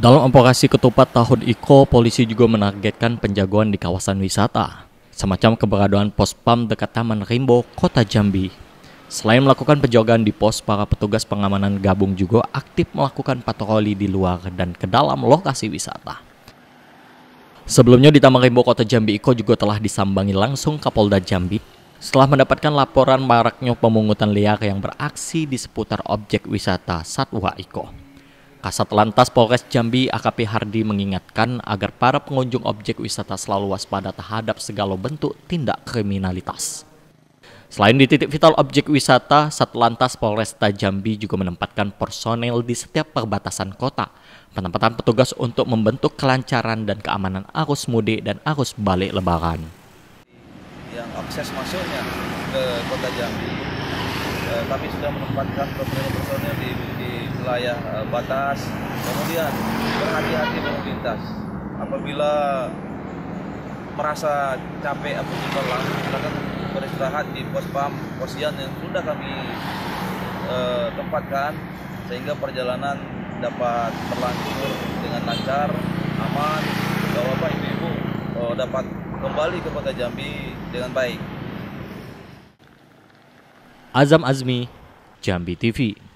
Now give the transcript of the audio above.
Dalam operasi ketupat tahun Iko, polisi juga menargetkan penjagaan di kawasan wisata, semacam keberadaan pos PAM dekat Taman Rimbo, Kota Jambi. Selain melakukan penjagaan di pos, para petugas pengamanan gabung juga aktif melakukan patroli di luar dan ke dalam lokasi wisata. Sebelumnya di Taman Rimbo, Kota Jambi, Iko juga telah disambangi langsung Kapolda Jambi setelah mendapatkan laporan maraknya pemungutan liar yang beraksi di seputar objek wisata Satwa Iko. Kasat Lantas Polres Jambi AKP Hardi mengingatkan agar para pengunjung objek wisata selalu waspada terhadap segala bentuk tindak kriminalitas. Selain di titik vital objek wisata, Satlantas Polresta Jambi juga menempatkan personel di setiap perbatasan kota. Penempatan petugas untuk membentuk kelancaran dan keamanan arus mudik dan arus balik lebaran. Yang akses masuknya ke kota Jambi eh, kami sudah menempatkan beberapa personil di, wilayah eh, batas kemudian berhati-hati berlintas. apabila merasa capek atau lelah silakan beristirahat di pos pam posian yang sudah kami eh, tempatkan sehingga perjalanan dapat berlanjut dengan lancar aman bapak ibu-ibu eh, dapat kembali ke kota Jambi dengan baik. Azam Azmi, Jambi TV.